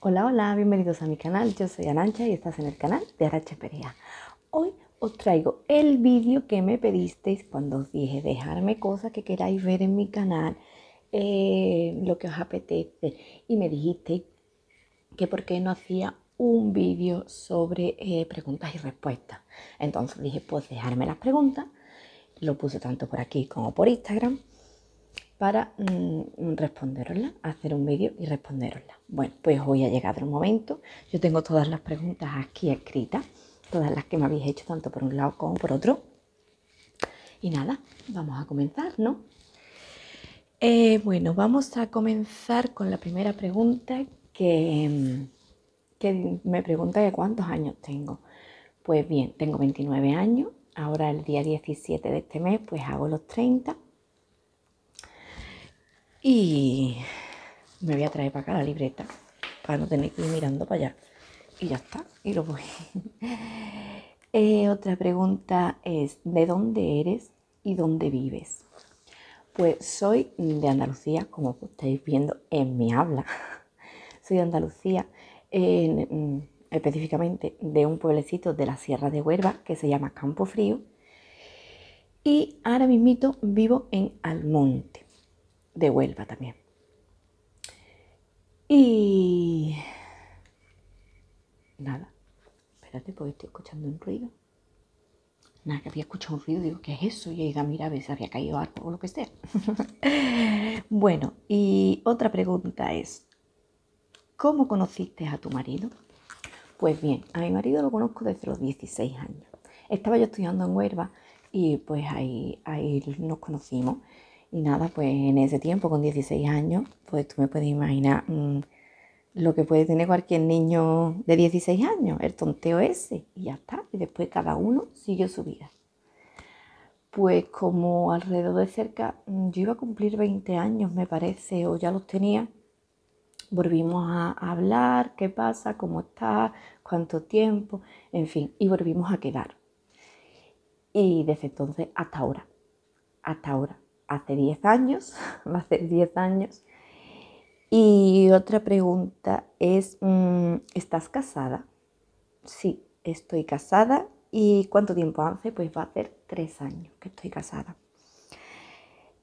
Hola, hola, bienvenidos a mi canal. Yo soy Arancha y estás en el canal de Perea Hoy os traigo el vídeo que me pedisteis cuando os dije dejarme cosas que queráis ver en mi canal, eh, lo que os apetece. Y me dijisteis que por qué no hacía un vídeo sobre eh, preguntas y respuestas. Entonces dije, pues dejarme las preguntas. Lo puse tanto por aquí como por Instagram para mm, responderosla, hacer un vídeo y responderosla. Bueno, pues hoy ha llegado el momento. Yo tengo todas las preguntas aquí escritas, todas las que me habéis hecho, tanto por un lado como por otro. Y nada, vamos a comenzar, ¿no? Eh, bueno, vamos a comenzar con la primera pregunta que, mm, que me pregunta de cuántos años tengo. Pues bien, tengo 29 años, ahora el día 17 de este mes pues hago los 30 y me voy a traer para acá la libreta para no tener que ir mirando para allá. Y ya está, y lo voy. Eh, otra pregunta es, ¿de dónde eres y dónde vives? Pues soy de Andalucía, como estáis viendo en mi habla. soy de Andalucía, mm, específicamente de un pueblecito de la Sierra de Huerva, que se llama Campo Frío. Y ahora mismito vivo en Almonte de Huelva también. Y nada, espérate porque estoy escuchando un ruido. Nada, que había escuchado un ruido, digo, ¿qué es eso? Y diga, mira, a ver si había caído algo o lo que sea. bueno, y otra pregunta es, ¿cómo conociste a tu marido? Pues bien, a mi marido lo conozco desde los 16 años. Estaba yo estudiando en Huelva y pues ahí, ahí nos conocimos y nada, pues en ese tiempo, con 16 años, pues tú me puedes imaginar mm, lo que puede tener cualquier niño de 16 años, el tonteo ese, y ya está. Y después cada uno siguió su vida. Pues como alrededor de cerca, mm, yo iba a cumplir 20 años, me parece, o ya los tenía, volvimos a hablar, qué pasa, cómo está, cuánto tiempo, en fin, y volvimos a quedar. Y desde entonces hasta ahora, hasta ahora, hace 10 años, va a hacer 10 años. Y otra pregunta es, mm, ¿estás casada? Sí, estoy casada. ¿Y cuánto tiempo hace? Pues va a hacer 3 años que estoy casada.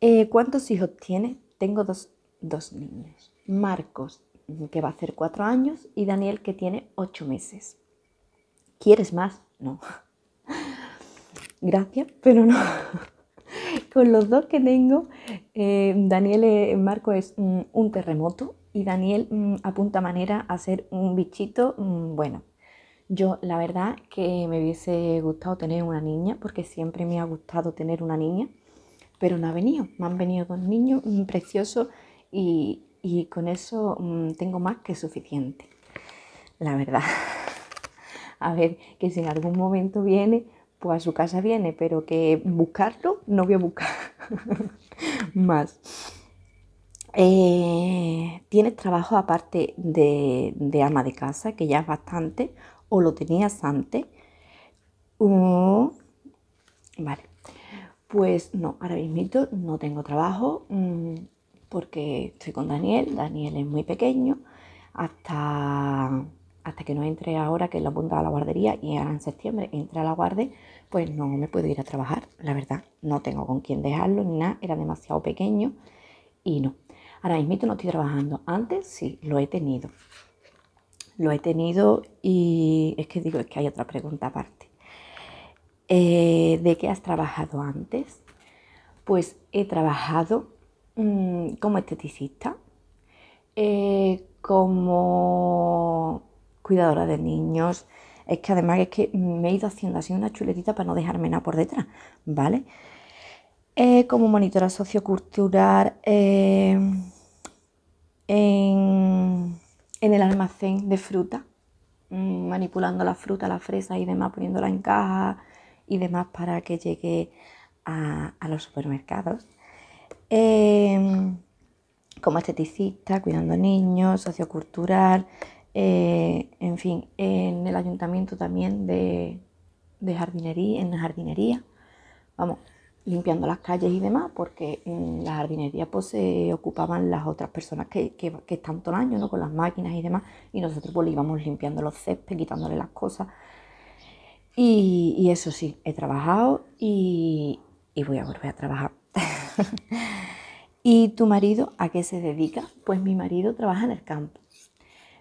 Eh, ¿Cuántos hijos tiene Tengo dos, dos niños. Marcos, mm, que va a hacer 4 años, y Daniel, que tiene 8 meses. ¿Quieres más? No. Gracias, pero no. con los dos que tengo, eh, Daniel eh, Marco es mm, un terremoto y Daniel mm, apunta manera a ser un bichito mm, bueno. Yo la verdad que me hubiese gustado tener una niña, porque siempre me ha gustado tener una niña, pero no ha venido. Me han venido dos niños preciosos y, y con eso tengo más que suficiente, la verdad. A ver, que si en algún momento viene, pues a su casa viene, pero que buscarlo no voy a buscar más. Eh, ¿Tienes trabajo aparte de, ama de casa, que ya es bastante, o lo tenías antes? vale, pues no, ahora mismo no tengo trabajo mm, porque estoy con Daniel, Daniel es muy pequeño, hasta que no entre ahora, que lo apunta a la guardería y ahora en septiembre entra a la guarde, pues no me puedo ir a trabajar, la verdad, no tengo con quién dejarlo ni nada, era demasiado pequeño y no. Ahora mismo no estoy trabajando, antes sí, lo he tenido, lo he tenido y es que digo, es que hay otra pregunta aparte. Eh, ¿De qué has trabajado antes? Pues he trabajado mm, como esteticista, eh, como cuidadora de niños. Es que además es que me he ido haciendo así una chuletita para no dejarme nada por detrás, ¿vale? Eh, como monitora sociocultural eh, en, el almacén de fruta, mm, manipulando la fruta, la fresa y demás, poniéndola en caja y demás para que llegue a, los supermercados. Eh, como esteticista, cuidando niños, sociocultural, eh, en fin, en el ayuntamiento también de, jardinería, en jardinería, vamos, limpiando las calles y demás, porque en la jardinería pues se ocupaban las otras personas que, están todo el año, ¿no? Con las máquinas y demás, y nosotros pues íbamos limpiando los céspedes, quitándole las cosas. Y, eso sí, he trabajado y voy a volver a trabajar. ¿Y tu marido a qué se dedica? Pues mi marido trabaja en el campo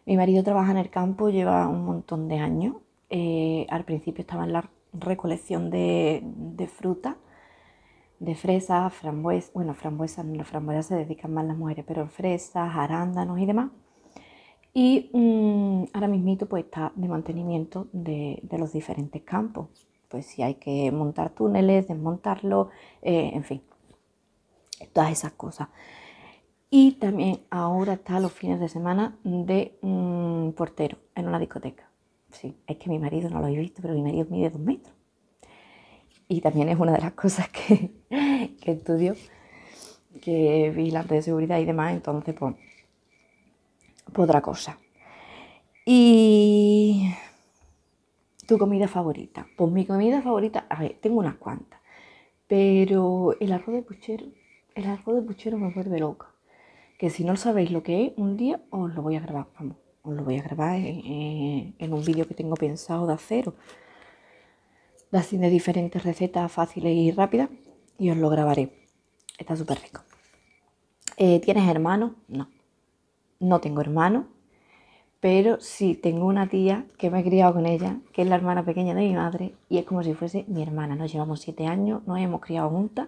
mi marido trabaja en el campo, lleva un montón de años. Eh, al principio estaba en la recolección de, fruta, de fresas, frambuesas, bueno, frambuesas, las frambuesas se dedican más las mujeres, pero fresas, arándanos y demás. Y mm, ahora mismito pues está de mantenimiento de, los diferentes campos. Pues si hay que montar túneles, desmontarlo, eh, en fin, todas esas cosas y también ahora está los fines de semana de mm, portero en una discoteca. Sí, es que mi marido no lo he visto, pero mi marido mide dos metros. Y también es una de las cosas que, que estudio, que vigilante de seguridad y demás, entonces pues, pues otra cosa. Y tu comida favorita. Pues mi comida favorita, a ver, tengo unas cuantas, pero el arroz de puchero, el arroz de puchero me vuelve loca que si no sabéis lo que es, un día os lo voy a grabar, vamos, os lo voy a grabar en, un vídeo que tengo pensado de hacer, de así de diferentes recetas fáciles y rápidas, y os lo grabaré. Está súper rico. Eh, ¿Tienes hermano? No, no tengo hermano. pero sí tengo una tía que me he criado con ella, que es la hermana pequeña de mi madre, y es como si fuese mi hermana. Nos llevamos siete años, nos hemos criado juntas,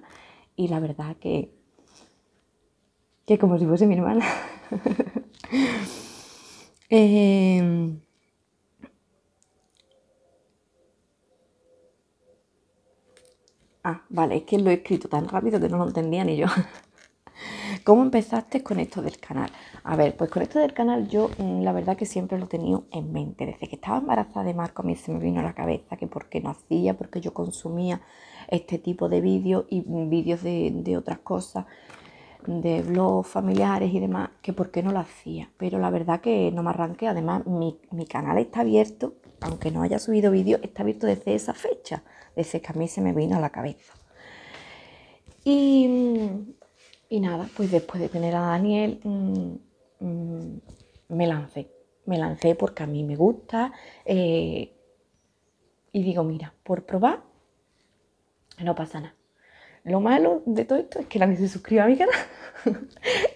y la verdad que que como si fuese mi hermana. Em, ah, vale, es que lo he escrito tan rápido que no lo entendía ni yo. ¿Cómo empezaste con esto del canal? A ver, pues con esto del canal yo mm, la verdad que siempre lo he tenido en mente. Desde que estaba embarazada de Marco a mí se me vino a la cabeza que por qué no hacía, porque yo consumía este tipo de vídeos y mm, vídeos de otras cosas de blogs familiares y demás, que por qué no lo hacía. Pero la verdad que no me arranqué. Además, mi, canal está abierto, aunque no haya subido vídeos, está abierto desde esa fecha, desde que a mí se me vino a la cabeza. Y, mm, nada, pues después de tener a Daniel, mm, mm, me lancé. Me lancé porque a mí me gusta. Eh, y digo, mira, por probar, no pasa nada. Lo malo de todo esto es que nadie se suscriba a mi canal.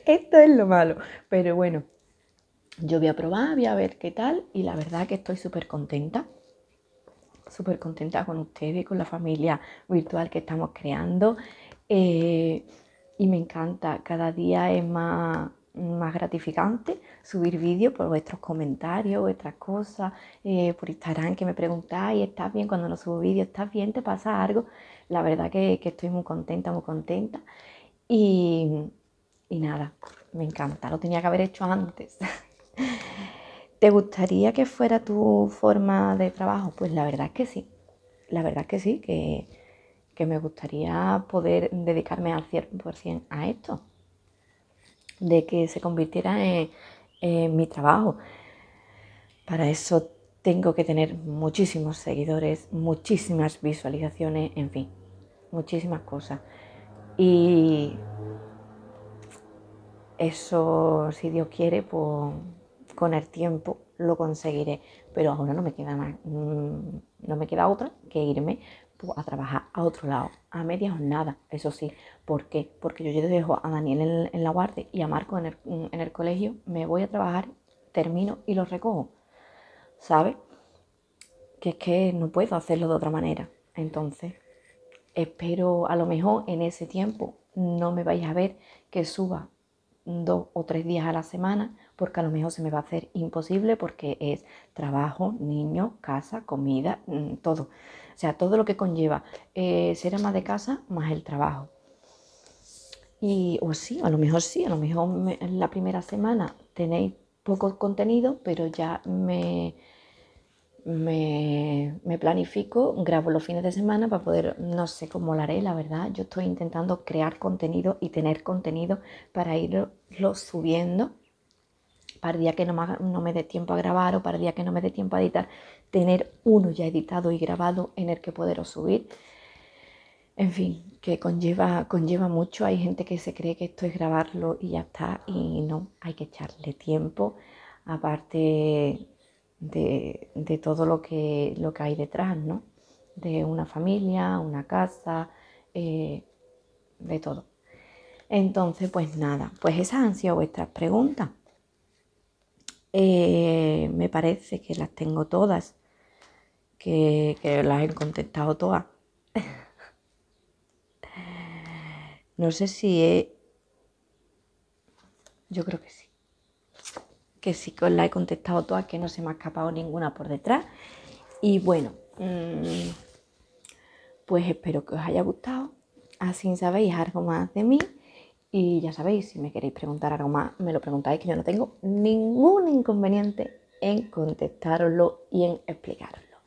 esto es lo malo. Pero bueno, yo voy a probar, voy a ver qué tal. Y la verdad que estoy súper contenta. Súper contenta con ustedes, con la familia virtual que estamos creando. Eh, y me encanta, cada día es más más gratificante subir vídeos por vuestros comentarios, vuestras cosas, eh, por Instagram que me preguntáis, ¿estás bien cuando no subo vídeos? ¿Estás bien? ¿Te pasa algo? La verdad que, estoy muy contenta, muy contenta. Y, nada, me encanta, lo tenía que haber hecho antes. ¿Te gustaría que fuera tu forma de trabajo? Pues la verdad es que sí, la verdad que sí, que, que me gustaría poder dedicarme al 100% a esto de que se convirtiera en, mi trabajo. Para eso tengo que tener muchísimos seguidores, muchísimas visualizaciones, en fin, muchísimas cosas. Y eso, si Dios quiere, pues con el tiempo lo conseguiré. Pero ahora no me queda más, mm, no me queda otra que irme a trabajar a otro lado, a o nada eso sí. ¿Por qué? Porque yo, yo dejo a Daniel en, la guardia y a Marco en el, en el colegio, me voy a trabajar, termino y los recojo. ¿Sabes? Que es que no puedo hacerlo de otra manera. Entonces, espero a lo mejor en ese tiempo no me vais a ver que suba dos o tres días a la semana, porque a lo mejor se me va a hacer imposible porque es trabajo, niño, casa, comida, mm, todo. O sea, todo lo que conlleva eh, ser ama de casa más el trabajo. Y, o sí, a lo mejor sí, a lo mejor en la primera semana tenéis poco contenido, pero ya me, me, planifico, grabo los fines de semana para poder, no sé cómo lo haré, la verdad, yo estoy intentando crear contenido y tener contenido para irlo subiendo, para el día que no me, dé tiempo a grabar o para el día que no me dé tiempo a editar, tener uno ya editado y grabado en el que poderlo subir. En fin, que conlleva, conlleva mucho. Hay gente que se cree que esto es grabarlo y ya está. Y no, hay que echarle tiempo. Aparte, de, todo lo que, lo que hay detrás, ¿no? De una familia, una casa, eh, de todo. Entonces, pues nada, pues esas han sido vuestras preguntas. Eh, me parece que las tengo todas, que, que las he contestado todas. no sé si Yo creo que sí que sí que os la he contestado todas, que no se me ha escapado ninguna por detrás. Y bueno, mm, pues espero que os haya gustado. Así sabéis algo más de mí. Y ya sabéis, si me queréis preguntar algo más, me lo preguntáis, que yo no tengo ningún inconveniente en contestároslo y en explicaroslo.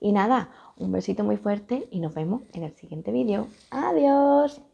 Y nada, un besito muy fuerte y nos vemos en el siguiente vídeo. Adiós.